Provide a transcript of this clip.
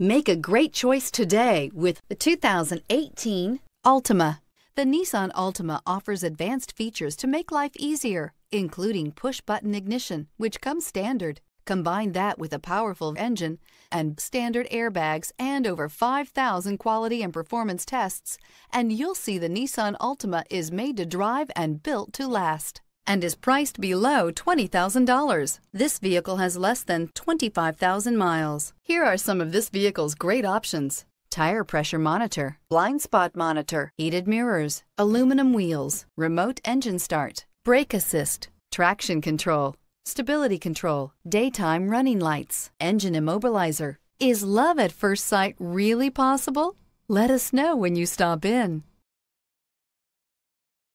Make a great choice today with the 2018 Altima. The Nissan Altima offers advanced features to make life easier, including push-button ignition, which comes standard. Combine that with a powerful engine and standard airbags and over 5,000 quality and performance tests, and you'll see the Nissan Altima is made to drive and built to last and is priced below $20,000. This vehicle has less than 25,000 miles. Here are some of this vehicle's great options. Tire pressure monitor, blind spot monitor, heated mirrors, aluminum wheels, remote engine start, brake assist, traction control, stability control, daytime running lights, engine immobilizer. Is love at first sight really possible? Let us know when you stop in.